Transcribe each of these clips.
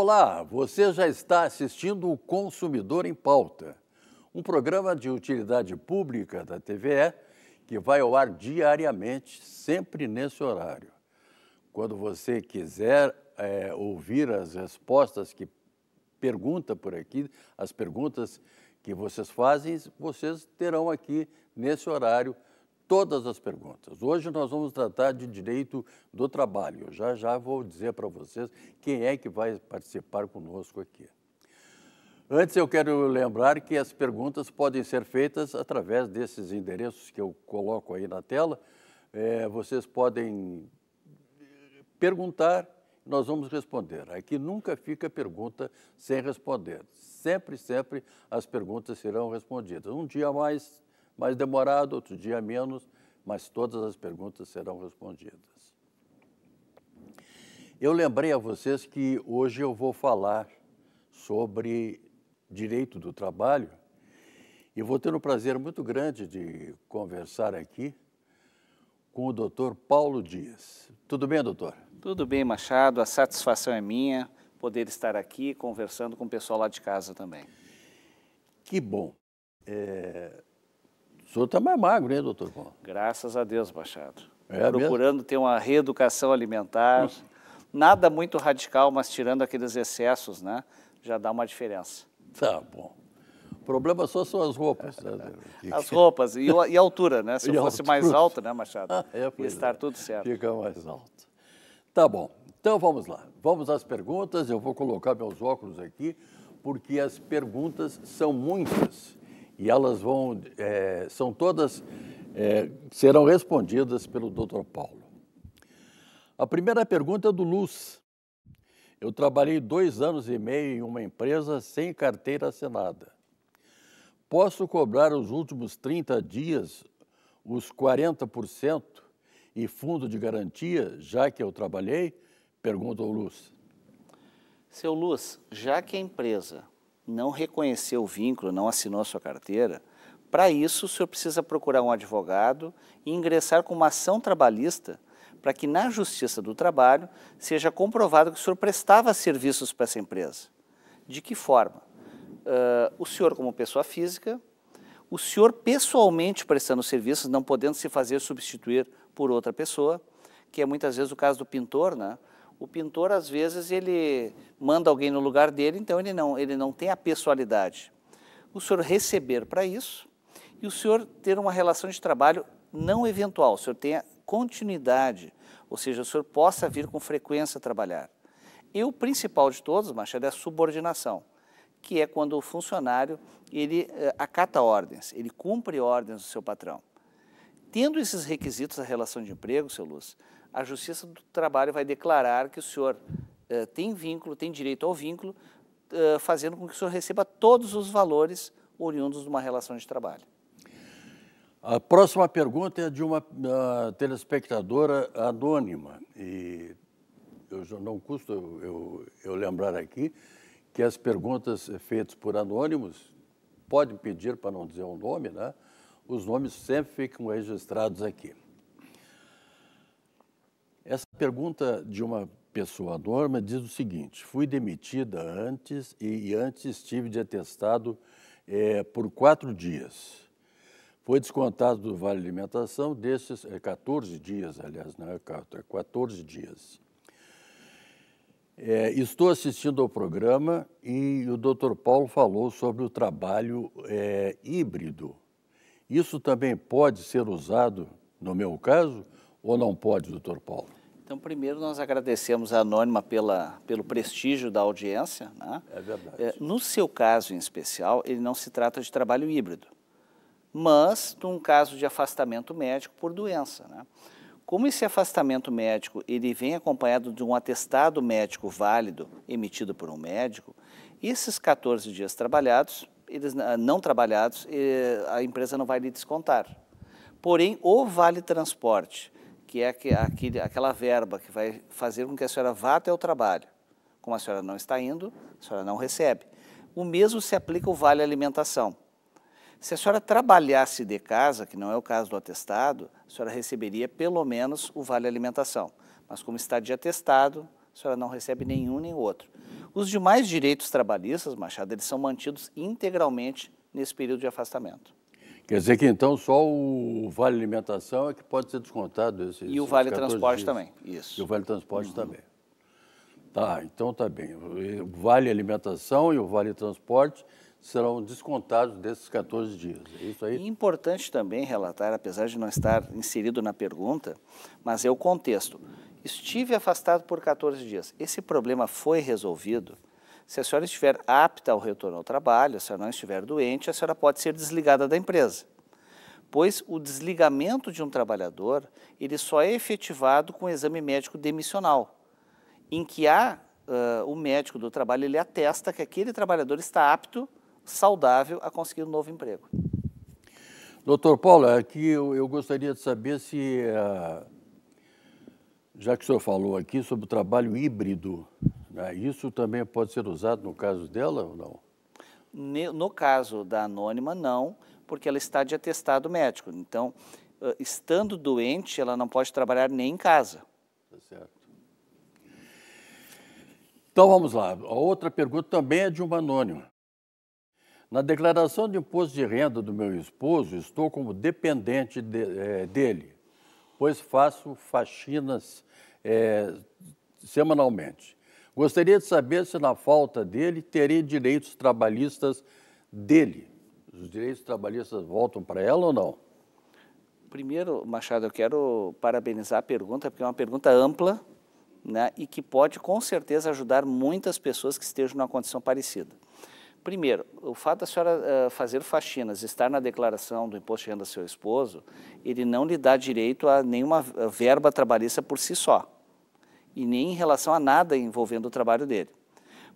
Olá, você já está assistindo o Consumidor em Pauta, um programa de utilidade pública da TVE que vai ao ar diariamente, sempre nesse horário. Quando você quiser é, ouvir as respostas que pergunta por aqui, as perguntas que vocês fazem, vocês terão aqui nesse horário todas as perguntas. Hoje nós vamos tratar de direito do trabalho. já já vou dizer para vocês quem é que vai participar conosco aqui. Antes, eu quero lembrar que as perguntas podem ser feitas através desses endereços que eu coloco aí na tela. É, vocês podem perguntar, nós vamos responder. Aqui nunca fica pergunta sem responder. Sempre, sempre as perguntas serão respondidas. Um dia mais, mais demorado, outro dia menos, mas todas as perguntas serão respondidas. Eu lembrei a vocês que hoje eu vou falar sobre direito do trabalho e vou ter um prazer muito grande de conversar aqui com o doutor Paulo Dias. Tudo bem, doutor? Tudo bem, Machado. A satisfação é minha poder estar aqui conversando com o pessoal lá de casa também. Que bom. É, senhor está mais magro, né, doutor? Graças a Deus, machado. É Procurando mesmo? ter uma reeducação alimentar. Nossa. Nada muito radical, mas tirando aqueles excessos, né? Já dá uma diferença. Tá bom. O problema só são as roupas. Né? as roupas e, e, a altura, né? Se eu fosse altura. mais alto, né, Machado? Ah, é, Ia estar é. tudo certo. Fica mais alto. Tá bom. Então vamos lá. Vamos às perguntas. Eu vou colocar meus óculos aqui, porque as perguntas são muitas e elas vão, é, são todas, é, serão respondidas pelo Dr. Paulo. A primeira pergunta é do Luz. Eu trabalhei dois anos e meio em uma empresa sem carteira assinada. Posso cobrar os últimos 30 dias os 40% e fundo de garantia, já que eu trabalhei? Pergunta o Luz. Seu Luz, já que a empresa não reconheceu o vínculo, não assinou a sua carteira, para isso o senhor precisa procurar um advogado e ingressar com uma ação trabalhista para que na Justiça do Trabalho seja comprovado que o senhor prestava serviços para essa empresa. De que forma? Uh, o senhor como pessoa física, o senhor pessoalmente prestando serviços, não podendo se fazer substituir por outra pessoa, que é muitas vezes o caso do pintor, né? o pintor às vezes ele manda alguém no lugar dele, então ele não, ele não tem a pessoalidade. O senhor receber para isso e o senhor ter uma relação de trabalho não eventual, o senhor tenha continuidade, ou seja, o senhor possa vir com frequência trabalhar. E o principal de todos, Machado, é a subordinação, que é quando o funcionário ele eh, acata ordens, ele cumpre ordens do seu patrão. Tendo esses requisitos da relação de emprego, seu Luz, a Justiça do Trabalho vai declarar que o senhor eh, tem vínculo, tem direito ao vínculo, eh, fazendo com que o senhor receba todos os valores oriundos de uma relação de trabalho. A próxima pergunta é de uma uh, telespectadora anônima. E eu já não custa eu, eu, eu lembrar aqui que as perguntas feitas por anônimos, pode pedir para não dizer o um nome, né? Os nomes sempre ficam registrados aqui. Essa pergunta de uma pessoa norma diz o seguinte: fui demitida antes e, e antes estive de atestado é, por quatro dias. Foi descontado do Vale Alimentação desses é, 14 dias, aliás, não é 14 é dias. É, estou assistindo ao programa e o Dr. Paulo falou sobre o trabalho é, híbrido. Isso também pode ser usado, no meu caso, ou não pode, doutor Paulo? Então, primeiro, nós agradecemos a Anônima pela, pelo prestígio da audiência. Né? É verdade. É, no seu caso em especial, ele não se trata de trabalho híbrido, mas de um caso de afastamento médico por doença. Né? Como esse afastamento médico ele vem acompanhado de um atestado médico válido emitido por um médico, esses 14 dias trabalhados, eles não trabalhados, eh, a empresa não vai lhe descontar. Porém, o vale transporte que é aquele, aquela verba que vai fazer com que a senhora vá até o trabalho. Como a senhora não está indo, a senhora não recebe. O mesmo se aplica ao vale alimentação. Se a senhora trabalhasse de casa, que não é o caso do atestado, a senhora receberia pelo menos o vale alimentação. Mas como está de atestado, a senhora não recebe nenhum nem outro. Os demais direitos trabalhistas, Machado, eles são mantidos integralmente nesse período de afastamento. Quer dizer que então só o vale alimentação é que pode ser descontado esses E o vale transporte dias. também, isso. E o vale transporte uhum. também. Tá, então tá bem. O vale alimentação e o vale transporte serão descontados desses 14 dias. É isso aí. Importante também relatar, apesar de não estar inserido na pergunta, mas é o contexto. Estive afastado por 14 dias. Esse problema foi resolvido? Se a senhora estiver apta ao retorno ao trabalho, se a senhora não estiver doente, a senhora pode ser desligada da empresa. Pois o desligamento de um trabalhador, ele só é efetivado com exame médico demissional, em que há, uh, o médico do trabalho, ele atesta que aquele trabalhador está apto, saudável, a conseguir um novo emprego. Doutor Paulo, aqui eu, eu gostaria de saber se, uh, já que o senhor falou aqui sobre o trabalho híbrido, ah, isso também pode ser usado no caso dela ou não? No caso da anônima, não, porque ela está de atestado médico. Então, ah, estando doente, ela não pode trabalhar nem em casa. Tá certo. Então vamos lá. A outra pergunta também é de uma anônima. Na declaração de imposto de renda do meu esposo, estou como dependente de, é, dele, pois faço faxinas é, semanalmente. Gostaria de saber se, na falta dele, terei direitos trabalhistas dele. Os direitos trabalhistas voltam para ela ou não? Primeiro, Machado, eu quero parabenizar a pergunta, porque é uma pergunta ampla né, e que pode, com certeza, ajudar muitas pessoas que estejam numa condição parecida. Primeiro, o fato da senhora uh, fazer faxinas, estar na declaração do imposto de renda do seu esposo, ele não lhe dá direito a nenhuma eh, verba trabalhista por si só e nem em relação a nada envolvendo o trabalho dele.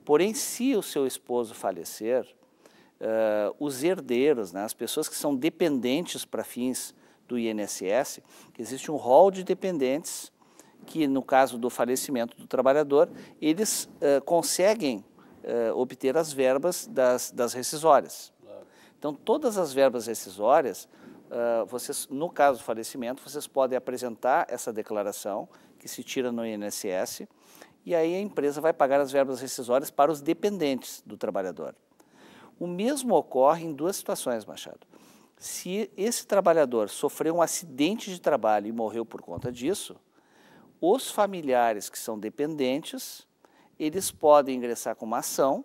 Porém, se o seu esposo falecer, uh, os herdeiros, né, as pessoas que são dependentes para fins do INSS, existe um rol de dependentes que, no caso do falecimento do trabalhador, eles uh, conseguem uh, obter as verbas das, das rescisórias. Então, todas as verbas rescisórias, vocês, no caso do falecimento, vocês podem apresentar essa declaração que se tira no INSS, e aí a empresa vai pagar as verbas rescisórias para os dependentes do trabalhador. O mesmo ocorre em duas situações, Machado. Se esse trabalhador sofreu um acidente de trabalho e morreu por conta disso, os familiares que são dependentes, eles podem ingressar com uma ação,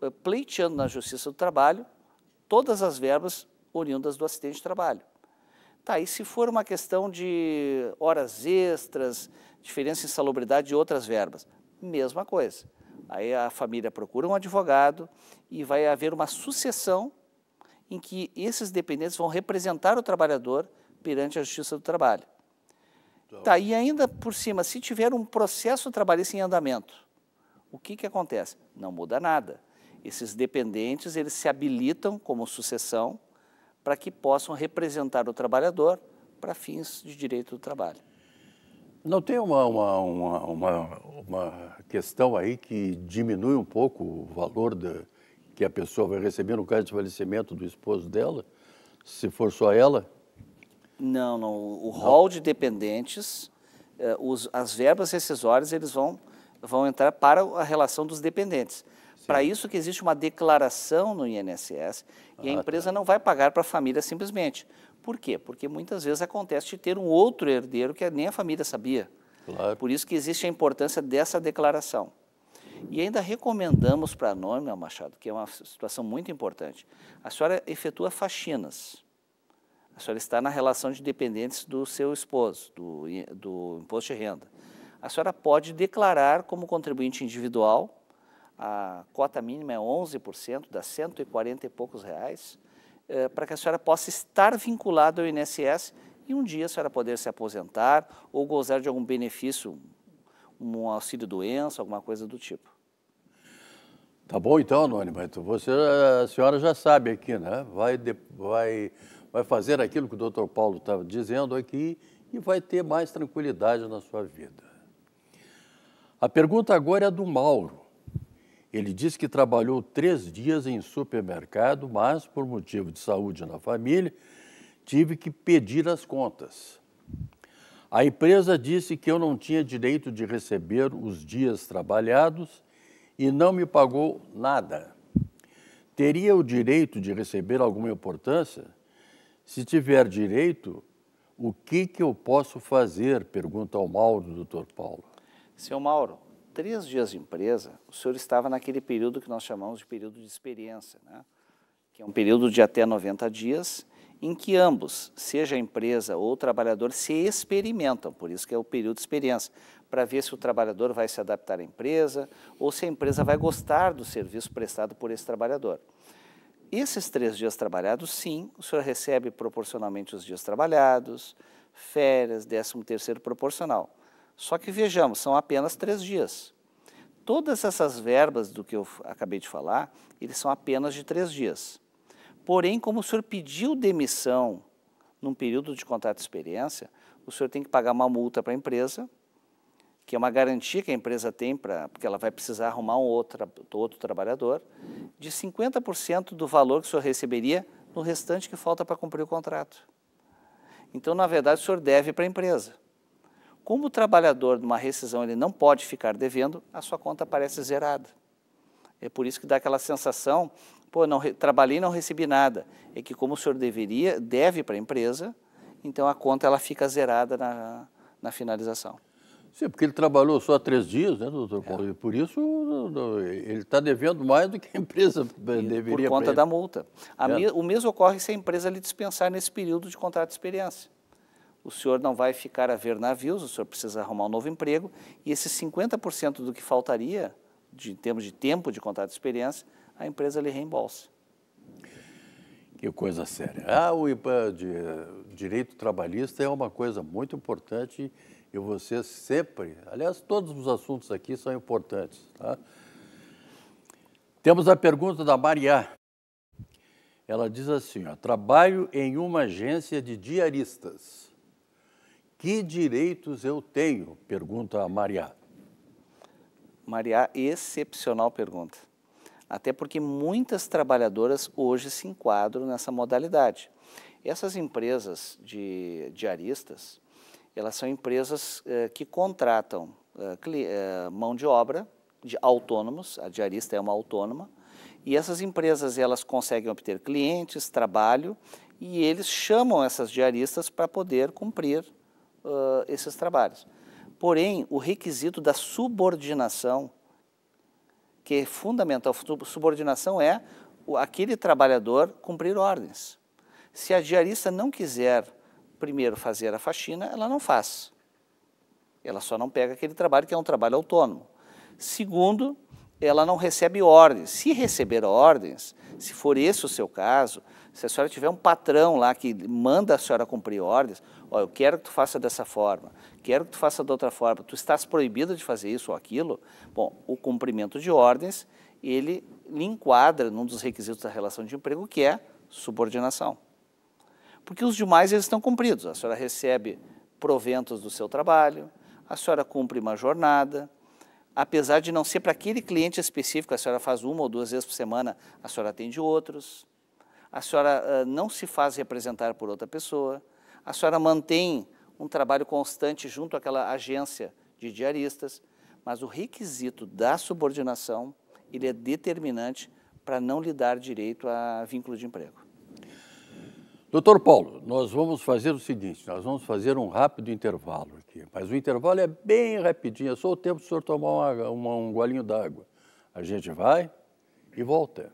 eh, pleiteando na Justiça do Trabalho todas as verbas oriundas do acidente de trabalho. Tá, e se for uma questão de horas extras, diferença em salubridade e outras verbas? Mesma coisa. Aí a família procura um advogado e vai haver uma sucessão em que esses dependentes vão representar o trabalhador perante a Justiça do Trabalho. Então, tá, e ainda por cima, se tiver um processo trabalhista em andamento, o que, que acontece? Não muda nada. Esses dependentes, eles se habilitam como sucessão para que possam representar o trabalhador para fins de direito do trabalho. Não tem uma, uma, uma, uma, questão aí que diminui um pouco o valor de, que a pessoa vai receber no caso de falecimento do esposo dela, se for só ela? Não, não. O rol de dependentes, eh, os, as verbas rescisórias, eles vão, vão entrar para a relação dos dependentes. Para isso que existe uma declaração no INSS e a ah, tá. empresa tá. não vai pagar para a família simplesmente. Por quê? Porque muitas vezes acontece de ter um outro herdeiro que nem a família sabia. Claro. Por isso que existe a importância dessa declaração. E ainda recomendamos para a Nômina, Machado, que é uma situação muito importante, a senhora efetua faxinas. A senhora está na relação de dependentes do seu esposo, do, do imposto de renda. A senhora pode declarar como contribuinte individual a cota mínima é 11%, dá 140 e poucos reais, eh, para que a senhora possa estar vinculada ao INSS e um dia a senhora poder se aposentar ou gozar de algum benefício, um auxílio-doença, alguma coisa do tipo. Tá bom então, Anônima, então você, a senhora já sabe aqui, né? Vai, de, vai, vai fazer aquilo que o doutor Paulo estava tá dizendo aqui e vai ter mais tranquilidade na sua vida. A pergunta agora é do Mauro. Ele diz que trabalhou três dias em supermercado, mas, por motivo de saúde na família, tive que pedir as contas. A empresa disse que eu não tinha direito de receber os dias trabalhados e não me pagou nada. Teria o direito de receber alguma importância? Se tiver direito, o que, que eu posso fazer? Pergunta ao Mauro, doutor Paulo. Seu Mauro, três dias de empresa, o senhor estava naquele período que nós chamamos de período de experiência, né? que é um período de até 90 dias, em que ambos, seja a empresa ou o trabalhador, se experimentam, por isso que é o período de experiência, para ver se o trabalhador vai se adaptar à empresa ou se a empresa vai gostar do serviço prestado por esse trabalhador. Esses três dias trabalhados, sim, o senhor recebe proporcionalmente os dias trabalhados, férias, décimo terceiro proporcional. Só que vejamos, são apenas três dias. Todas essas verbas do que eu acabei de falar, eles são apenas de três dias. Porém, como o senhor pediu demissão num período de contrato de experiência, o senhor tem que pagar uma multa para a empresa, que é uma garantia que a empresa tem, pra, porque ela vai precisar arrumar um outro, outro trabalhador, de 50% do valor que o senhor receberia no restante que falta para cumprir o contrato. Então, na verdade, o senhor deve para a empresa. Como o trabalhador, numa rescisão, ele não pode ficar devendo, a sua conta parece zerada. É por isso que dá aquela sensação, pô, não trabalhei e não recebi nada. É que como o senhor deveria, deve para a empresa, então a conta ela fica zerada na, na finalização. Sim, porque ele trabalhou só três dias, né, doutor É. E por isso ele está devendo mais do que a empresa e deveria. Por conta da multa. É. Me, o mesmo ocorre se a empresa lhe dispensar nesse período de contrato de experiência o senhor não vai ficar a ver navios, o senhor precisa arrumar um novo emprego, e esses 50% do que faltaria, de, em termos de tempo de contrato de experiência, a empresa lhe reembolsa. Que coisa séria. Ah, o de, direito trabalhista é uma coisa muito importante e você sempre, aliás, todos os assuntos aqui são importantes. Tá? Temos a pergunta da Mariá. Ela diz assim: ó, trabalho em uma agência de diaristas que direitos eu tenho? Pergunta a Maria. Maria, excepcional pergunta. Até porque muitas trabalhadoras hoje se enquadram nessa modalidade. Essas empresas de diaristas, elas são empresas eh, que contratam eh, eh mão de obra de autônomos, a diarista é uma autônoma, e essas empresas elas conseguem obter clientes, trabalho, e eles chamam essas diaristas para poder cumprir uh, esses trabalhos. Porém, o requisito da subordinação, que é fundamental, subordinação é aquele trabalhador cumprir ordens. Se a diarista não quiser primeiro fazer a faxina, ela não faz. Ela só não pega aquele trabalho que é um trabalho autônomo. Segundo, ela não recebe ordens. Se receber ordens, se for esse o seu caso, se a senhora tiver um patrão lá que manda a senhora cumprir ordens, ó, eu quero que tu faça dessa forma, quero que tu faça da outra forma, tu estás proibido de fazer isso ou aquilo, bom, o cumprimento de ordens, ele lhe enquadra num dos requisitos da relação de emprego, que é subordinação. Porque os demais, eles estão cumpridos. A senhora recebe proventos do seu trabalho, a senhora cumpre uma jornada, apesar de não ser para aquele cliente específico, a senhora faz uma ou duas vezes por semana, a senhora atende outros a senhora não se faz representar por outra pessoa, a senhora mantém um trabalho constante junto àquela agência de diaristas, mas o requisito da subordinação ele é determinante para não lhe dar direito a vínculo de emprego. Doutor Paulo, nós vamos fazer o seguinte, nós vamos fazer um rápido intervalo aqui, mas o intervalo é bem rapidinho, é só o tempo do senhor tomar uma, uma, um golinho d'água. A gente vai e volta.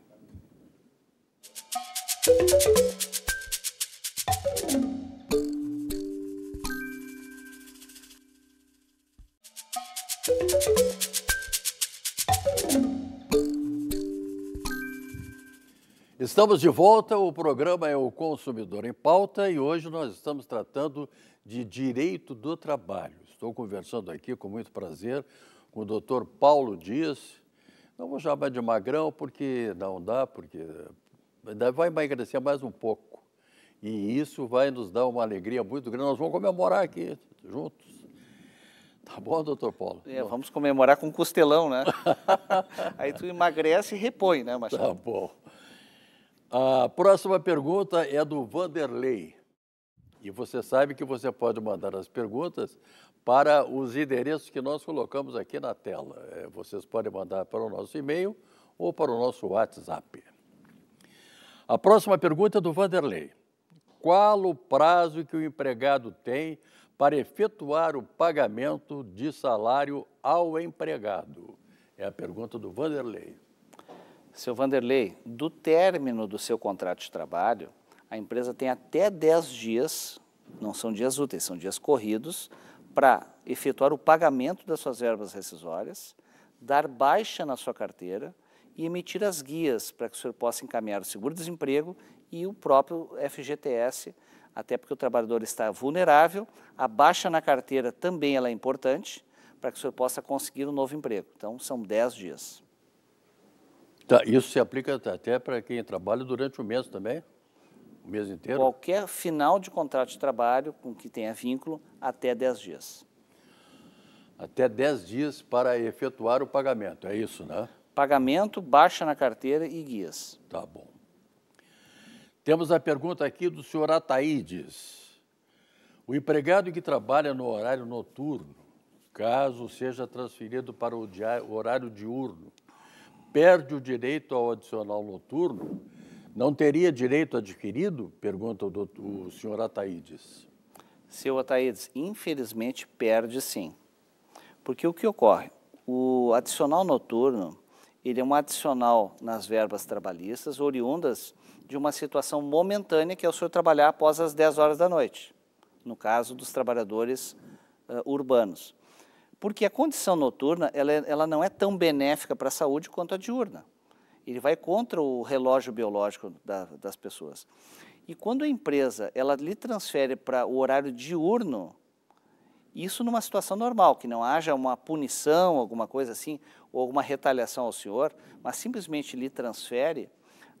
Estamos de volta, o programa é o Consumidor em Pauta e hoje nós estamos tratando de direito do trabalho. Estou conversando aqui com muito prazer com o doutor Paulo Dias. Não vou chamar de magrão porque não dá, porque Ainda vai emagrecer mais um pouco. E isso vai nos dar uma alegria muito grande. Nós vamos comemorar aqui juntos. Tá bom, doutor Paulo? É, vamos comemorar com costelão, né? Aí tu emagrece e repõe, né, Machado? Tá bom. A próxima pergunta é do Vanderlei. E você sabe que você pode mandar as perguntas para os endereços que nós colocamos aqui na tela. É, vocês podem mandar para o nosso e-mail ou para o nosso WhatsApp. A próxima pergunta é do Vanderlei. Qual o prazo que o empregado tem para efetuar o pagamento de salário ao empregado? É a pergunta do Vanderlei. Seu Vanderlei, do término do seu contrato de trabalho, a empresa tem até 10 dias, não são dias úteis, são dias corridos, para efetuar o pagamento das suas verbas rescisórias, dar baixa na sua carteira, e emitir as guias para que o senhor possa encaminhar o seguro-desemprego e o próprio FGTS, até porque o trabalhador está vulnerável, a baixa na carteira também ela é importante para que o senhor possa conseguir um novo emprego. Então, são 10 dias. Tá, isso se aplica até para quem trabalha durante o mês também? O mês inteiro? Qualquer final de contrato de trabalho com que tenha vínculo, até 10 dias. Até 10 dias para efetuar o pagamento, é isso, né? Pagamento, baixa na carteira e guias. Tá bom. Temos a pergunta aqui do senhor Ataídes. O empregado que trabalha no horário noturno, caso seja transferido para o horário diurno, perde o direito ao adicional noturno? Não teria direito adquirido? Pergunta o, doutor, o senhor Ataídes. Seu Ataídes, infelizmente perde sim. Porque o que ocorre? O adicional noturno, ele é um adicional nas verbas trabalhistas, oriundas de uma situação momentânea que é o senhor trabalhar após as 10 horas da noite, no caso dos trabalhadores uh, urbanos. Porque a condição noturna ela, é, ela não é tão benéfica para a saúde quanto a diurna. Ele vai contra o relógio biológico da, das pessoas. E quando a empresa ela lhe transfere para o horário diurno, isso numa situação normal, que não haja uma punição, alguma coisa assim, ou alguma retaliação ao senhor, mas simplesmente lhe transfere,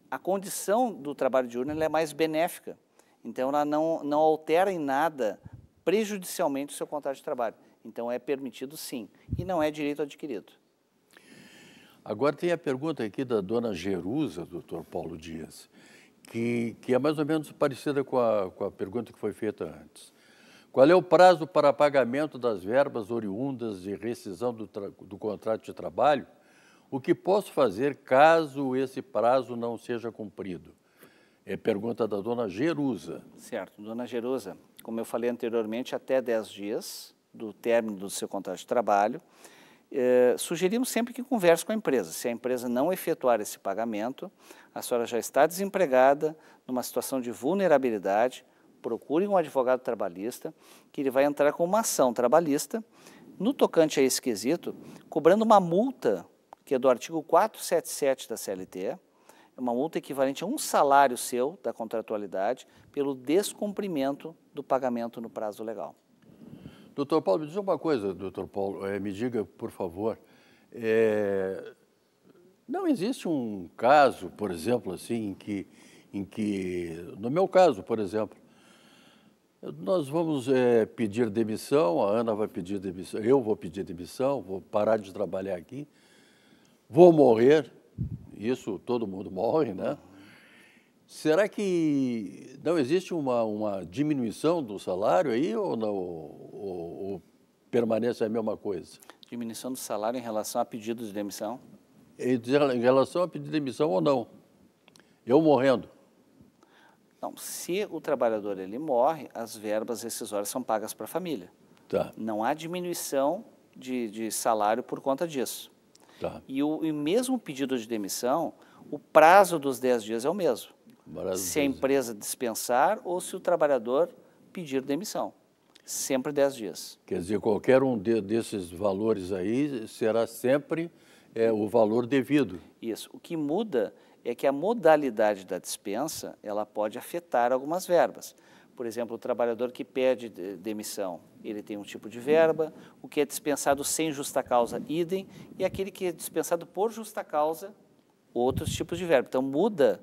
a condição do trabalho de urna é mais benéfica. Então, ela não, não altera em nada prejudicialmente o seu contrato de trabalho. Então, é permitido sim, e não é direito adquirido. Agora tem a pergunta aqui da dona Jerusa, doutor Paulo Dias, que, que é mais ou menos parecida com a, com a pergunta que foi feita antes. Qual é o prazo para pagamento das verbas oriundas de rescisão do, do contrato de trabalho? O que posso fazer caso esse prazo não seja cumprido? É pergunta da dona Jerusa. Certo, dona Jerusa, como eu falei anteriormente, até 10 dias do término do seu contrato de trabalho, eh, sugerimos sempre que converse com a empresa. Se a empresa não efetuar esse pagamento, a senhora já está desempregada, numa situação de vulnerabilidade, Procure um advogado trabalhista, que ele vai entrar com uma ação trabalhista, no tocante a esse quesito, cobrando uma multa, que é do artigo 477 da CLT, é uma multa equivalente a um salário seu da contratualidade pelo descumprimento do pagamento no prazo legal. Doutor Paulo, me diz uma coisa, doutor Paulo, é, me diga, por favor, é, não existe um caso, por exemplo, assim, em que, em que, no meu caso, por exemplo, nós vamos é, pedir demissão, a Ana vai pedir demissão, eu vou pedir demissão, vou parar de trabalhar aqui, vou morrer, isso todo mundo morre, né? Será que não existe uma, uma diminuição do salário aí ou, não, ou, ou permanece a mesma coisa? Diminuição do salário em relação a pedidos de demissão? Em relação a pedido de demissão ou não? Eu morrendo. Não, se o trabalhador ele morre, as verbas rescisórias são pagas para a família. Tá. Não há diminuição de, de, salário por conta disso. Tá. E, o, e mesmo pedido de demissão, o prazo dos 10 dias é o mesmo. Se a empresa dispensar ou se o trabalhador pedir demissão. Sempre 10 dias. Quer dizer, qualquer um de, desses valores aí será sempre é, o valor devido. Isso. O que muda é que a modalidade da dispensa ela pode afetar algumas verbas. Por exemplo, o trabalhador que pede demissão, ele tem um tipo de verba, o que é dispensado sem justa causa, idem, e aquele que é dispensado por justa causa, outros tipos de verba. Então, muda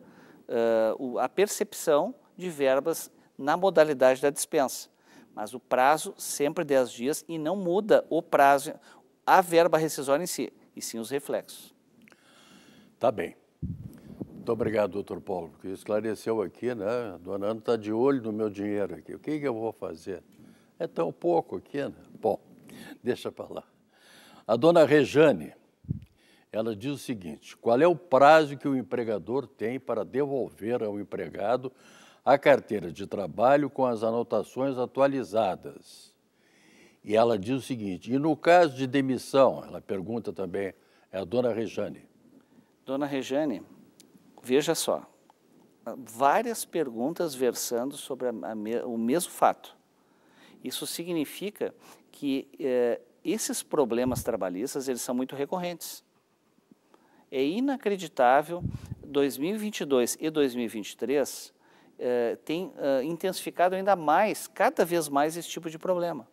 uh, a percepção de verbas na modalidade da dispensa. Mas o prazo sempre 10 dias e não muda o prazo, a verba rescisória em si, e sim os reflexos. Tá bem. Muito obrigado, doutor Paulo, porque esclareceu aqui, né? A dona Ana está de olho no meu dinheiro aqui. O que, que eu vou fazer? É tão pouco aqui, né? Bom, deixa para lá. A dona Rejane, ela diz o seguinte: qual é o prazo que o empregador tem para devolver ao empregado a carteira de trabalho com as anotações atualizadas? E ela diz o seguinte: e no caso de demissão, ela pergunta também, é a dona Rejane. Dona Rejane, Veja só, várias perguntas versando sobre a, a, o mesmo fato. Isso significa que eh, esses problemas trabalhistas eles são muito recorrentes. É inacreditável, 2022 e 2023 eh, tem eh, intensificado ainda mais, cada vez mais esse tipo de problema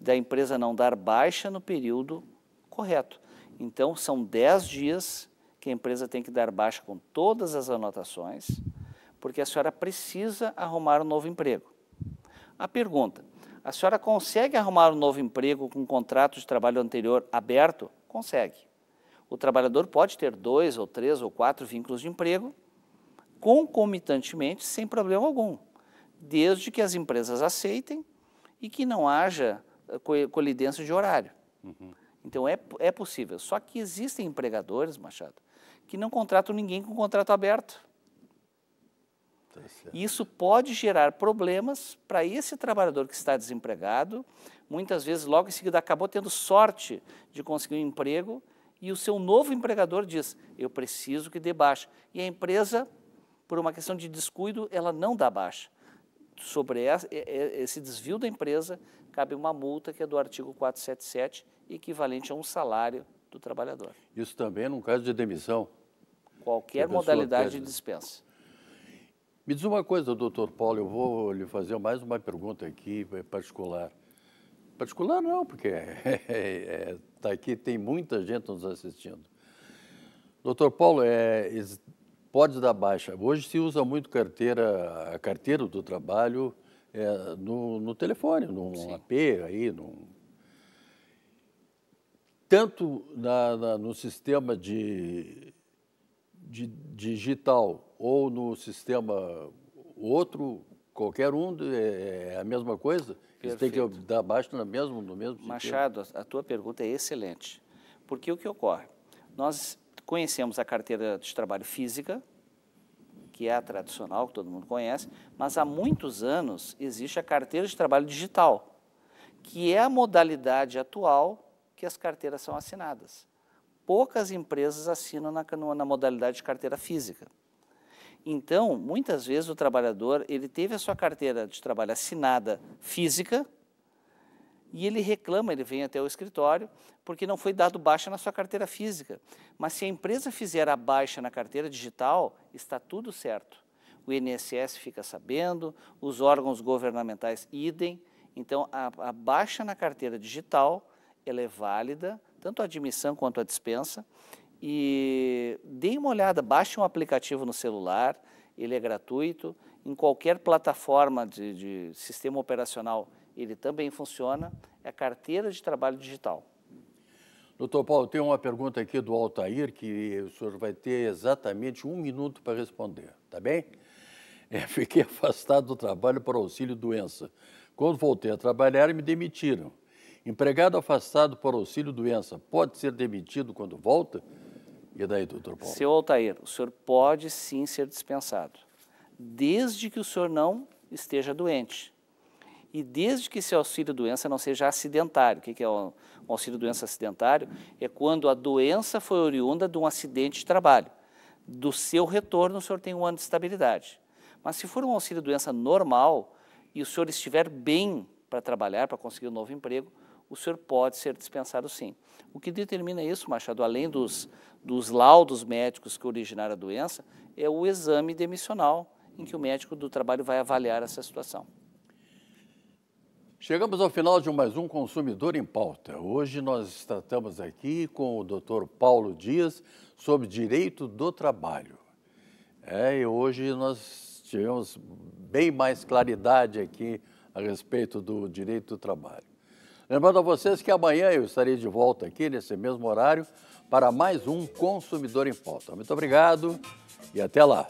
da empresa não dar baixa no período correto. Então são 10 dias que a empresa tem que dar baixa com todas as anotações, porque a senhora precisa arrumar um novo emprego. A pergunta: a senhora consegue arrumar um novo emprego com um contrato de trabalho anterior aberto? Consegue. O trabalhador pode ter dois ou três ou quatro vínculos de emprego concomitantemente, sem problema algum, desde que as empresas aceitem e que não haja eh, colidência de horário. Uhum. Então é, é possível. Só que existem empregadores, Machado, que não contratam ninguém com contrato aberto. Tá Isso pode gerar problemas para esse trabalhador que está desempregado. Muitas vezes, logo em seguida, acabou tendo sorte de conseguir um emprego e o seu novo empregador diz: Eu preciso que dê baixa. E a empresa, por uma questão de descuido, ela não dá baixa. Sobre esse desvio da empresa, cabe uma multa que é do artigo 477, equivalente a um salário do trabalhador. Isso também num caso de demissão? Qualquer modalidade de dispensa. Me diz uma coisa, doutor Paulo, eu vou lhe fazer mais uma pergunta aqui é particular. Particular não, porque está é, é tá aqui, tem muita gente nos assistindo. Doutor Paulo, é, pode dar baixa. Hoje se usa muito carteira, a carteira do trabalho é, no, no, telefone, no AP aí, no tanto na, na, no sistema de de, digital ou no sistema outro, qualquer um, é, é a mesma coisa? eles têm que dar baixo no mesmo, no mesmo Machado, a tua pergunta é excelente. Porque o que ocorre? Nós conhecemos a carteira de trabalho física, que é a tradicional, que todo mundo conhece, mas há muitos anos existe a carteira de trabalho digital, que é a modalidade atual que as carteiras são assinadas poucas empresas assinam na, na modalidade de carteira física. Então, muitas vezes o trabalhador, ele teve a sua carteira de trabalho assinada física, e ele reclama, ele vem até o escritório, porque não foi dado baixa na sua carteira física. Mas se a empresa fizer a baixa na carteira digital, está tudo certo. O INSS fica sabendo, os órgãos governamentais idem. Então, a, a baixa na carteira digital, ela é válida, tanto a admissão quanto a dispensa. E deem uma olhada, baixe um aplicativo no celular, ele é gratuito. Em qualquer plataforma de, de sistema operacional, ele também funciona. É a carteira de trabalho digital. Doutor Paulo, tem uma pergunta aqui do Altair que o senhor vai ter exatamente um minuto para responder, tá bem? É, fiquei afastado do trabalho por auxílio doença. Quando voltei a trabalhar, me demitiram. Empregado afastado por auxílio-doença pode ser demitido quando volta? E daí, doutor Paulo? Seu Altair, o senhor pode sim ser dispensado, desde que o senhor não esteja doente. E desde que seu auxílio-doença não seja acidentário. O que é um auxílio-doença acidentário? É quando a doença foi oriunda de um acidente de trabalho. Do seu retorno, o senhor tem um ano de estabilidade. Mas se for um auxílio-doença normal e o senhor estiver bem para trabalhar, para conseguir um novo emprego, o senhor pode ser dispensado sim. O que determina isso, Machado, além dos, dos laudos médicos que originaram a doença, é o exame demissional, em que o médico do trabalho vai avaliar essa situação. Chegamos ao final de mais um Consumidor em Pauta. Hoje nós tratamos aqui com o Dr. Paulo Dias sobre direito do trabalho. É, e hoje nós tivemos bem mais claridade aqui a respeito do direito do trabalho. Lembrando a vocês que amanhã eu estarei de volta aqui nesse mesmo horário para mais um Consumidor em Pauta. Muito obrigado e até lá.